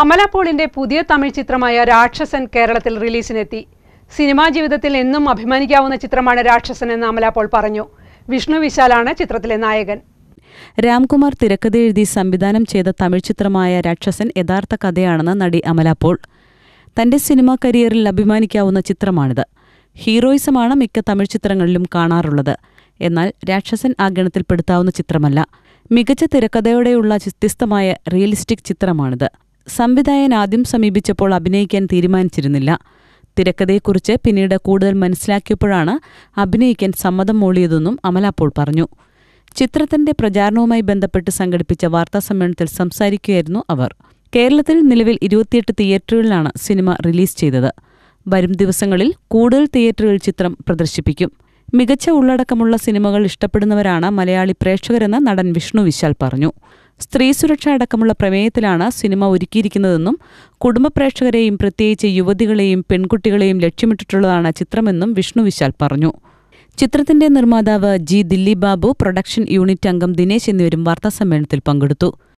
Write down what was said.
അമലപോളിന്റെ പുതിയ തമിഴ് ചിത്രമായ രാക്ഷസൻ കേരളത്തിൽ റിലീസിനെത്തി സിനിമാ ജീവിതത്തിൽ എന്നും അഭിമാനിക്കാവുന്ന ചിത്രമാണ് രാക്ഷസൻ എന്ന് അമല പറഞ്ഞു വിഷ്ണു വിശാലാണ് ചിത്രത്തിലെ നായകൻ രാംകുമാർ തിരക്കഥ എഴുതി സംവിധാനം ചെയ്ത തമിഴ് ചിത്രമായ രാക്ഷസൻ യഥാർത്ഥ കഥയാണെന്ന് നടി അമല തന്റെ സിനിമാ കരിയറിൽ അഭിമാനിക്കാവുന്ന ചിത്രമാണിത് ഹീറോയിസമാണ് മിക്ക തമിഴ് ചിത്രങ്ങളിലും കാണാറുള്ളത് എന്നാൽ രാക്ഷസൻ ആ ഗണത്തിൽപ്പെടുത്താവുന്ന ചിത്രമല്ല മികച്ച തിരക്കഥയോടെയുള്ള വ്യത്യസ്തമായ റിയലിസ്റ്റിക് ചിത്രമാണിത് സംവിധായകൻ ആദ്യം സമീപിച്ചപ്പോൾ അഭിനയിക്കാൻ തീരുമാനിച്ചിരുന്നില്ല തിരക്കഥയെക്കുറിച്ച് പിന്നീട് കൂടുതൽ മനസ്സിലാക്കിയപ്പോഴാണ് അഭിനയിക്കാൻ സമ്മതം മൂളിയതെന്നും അമല അപ്പോൾ പറഞ്ഞു ചിത്രത്തിന്റെ പ്രചാരണവുമായി ബന്ധപ്പെട്ട് സംഘടിപ്പിച്ച സമ്മേളനത്തിൽ സംസാരിക്കുകയായിരുന്നു അവർ കേരളത്തിൽ നിലവിൽ ഇരുപത്തിയെട്ട് തിയേറ്ററുകളിലാണ് സിനിമ റിലീസ് ചെയ്തത് വരും ദിവസങ്ങളിൽ കൂടുതൽ തിയേറ്ററുകൾ ചിത്രം പ്രദർശിപ്പിക്കും മികച്ച ഉള്ളടക്കമുള്ള സിനിമകൾ ഇഷ്ടപ്പെടുന്നവരാണ് മലയാളി പ്രേക്ഷകരെന്ന് നടൻ വിഷ്ണു വിശാൽ പറഞ്ഞു സ്ത്രീ സുരക്ഷ അടക്കമുള്ള പ്രമേയത്തിലാണ് സിനിമ ഒരുക്കിയിരിക്കുന്നതെന്നും കുടുംബ പ്രേക്ഷകരെയും പ്രത്യേകിച്ച് യുവതികളെയും പെൺകുട്ടികളെയും ലക്ഷ്യമിട്ടിട്ടുള്ളതാണ് ചിത്രമെന്നും വിഷ്ണു വിശാൽ പറഞ്ഞു ചിത്രത്തിന്റെ നിർമ്മാതാവ് G Dilli Babu production unit അംഗം ദിനേശ് എന്നിവരും വാർത്താസമ്മേളനത്തിൽ പങ്കെടുത്തു